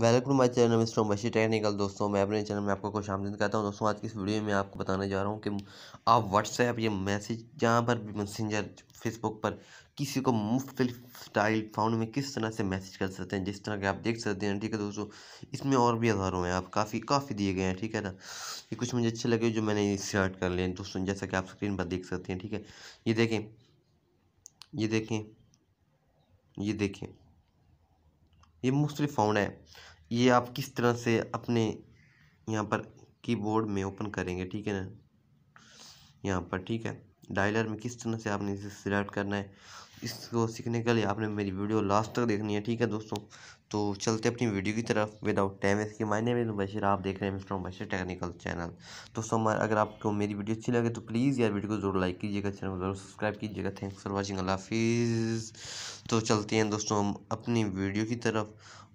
welcome to my channel mister Bashi technical दोस्तों मैं अपने चैनल में आपको खुश आमदीन कहता हूं दोस्तों आज की इस वीडियो में आपको बताने जा रहा हूं कि आप व्हाट्सएप या मैसेज जहां पर भी मैसेंजर फेसबुक पर किसी को मुख्तलिफ स्टाइल फाउंड में किस तरह से मैसेज कर सकते हैं जिस तरह के आप देख सकते हैं ठीक है दोस्तों इसमें और भी आधारों हैं आप काफ़ी काफ़ी दिए गए हैं ठीक है ना ये कुछ मुझे अच्छे लगे जो मैंने स्टार्ट कर लिया दोस्तों जैसा कि आप स्क्रीन पर देख सकते हैं ठीक है ये देखें ये देखें ये देखें ये मुख्तलि फाउंड है ये आप किस तरह से अपने यहाँ पर कीबोर्ड में ओपन करेंगे ठीक है ना यहाँ पर ठीक है डायलर में किस तरह से आपने इसे सिलेक्ट करना है इसको सीखने के लिए आपने मेरी वीडियो लास्ट तक देखनी है ठीक है दोस्तों तो चलते अपनी वीडियो की तरफ विदाउट टाइम इसके मायने में तो बशर आप देख रहे हैं मिस्टर बशर टेक्निकल चैनल दोस्तों हमारे अगर आपको मेरी वीडियो अच्छी लगे तो प्लीज़ यार वीडियो को जरूर लाइक कीजिएगा चैनल को जरूर सब्सक्राइब कीजिएगा थैंक्स फॉर वॉचिंग हाफिज़ तो चलते हैं दोस्तों हम अपनी वीडियो की तरफ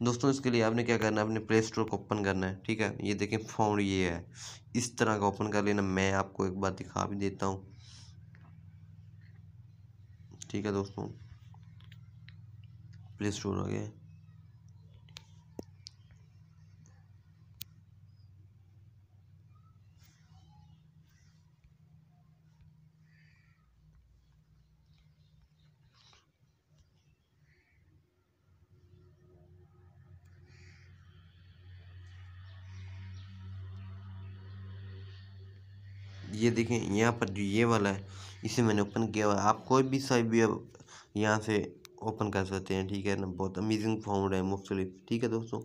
दोस्तों इसके लिए आपने क्या करना है अपने प्ले स्टोर को ओपन करना है ठीक है ये देखें फोन ये है इस तरह का ओपन कर लेना मैं आपको एक बार दिखा भी देता हूँ ठीक है दोस्तों प्ले स्टोर आ गया ये देखें यहाँ पर जो ये वाला है इसे मैंने ओपन किया हुआ है आप कोई भी साइट भी अब यहाँ से ओपन कर सकते हैं ठीक है ना बहुत अमेजिंग फाउंड है मुख्तलिफ ठीक है दोस्तों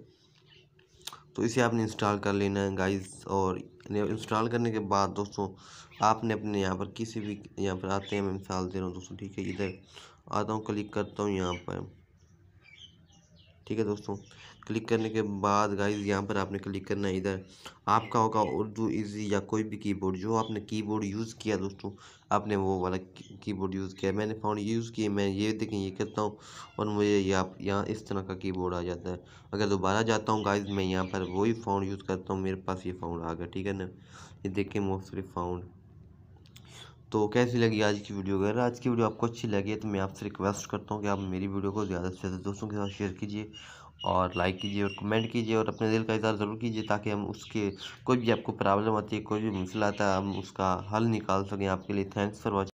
तो इसे आपने इंस्टॉल कर लेना है गाइस और इंस्टॉल करने के बाद दोस्तों आपने अपने यहाँ पर किसी भी यहाँ पर आते हैं मैं मिसाल दे रहा हूँ दोस्तों ठीक है इधर आता हूँ क्लिक करता हूँ यहाँ पर ठीक है दोस्तों क्लिक करने के बाद गाइज यहाँ पर आपने क्लिक करना है इधर आपका होगा उर्दू इजी या कोई भी कीबोर्ड जो आपने कीबोर्ड यूज़ किया दोस्तों आपने वो वाला कीबोर्ड यूज़ किया मैंने फ़ोन यूज़ किए मैं ये देखें ये करता हूँ और मुझे ये आप यहाँ इस तरह का कीबोर्ड आ जाता है अगर दोबारा जाता हूँ गाइज मैं यहाँ पर वही फ़ोन यूज़ करता हूँ मेरे पास ये फ़ोन आ गया ठीक है ना ये देखें मोस्टली फ़ोन तो कैसी लगी आज की वीडियो अगर आज की वीडियो आपको अच्छी लगी तो मैं आपसे रिक्वेस्ट करता हूँ कि आप मेरी वीडियो को ज़्यादा से ज़्यादा दोस्तों के साथ शेयर कीजिए और लाइक कीजिए और कमेंट कीजिए और अपने दिल का इजहार ज़रूर कीजिए ताकि हम उसके कोई भी आपको प्रॉब्लम आती है कोई भी मुश्किल आता है हम उसका हल निकाल सकें आपके लिए थैंक्स फॉर वॉचिंग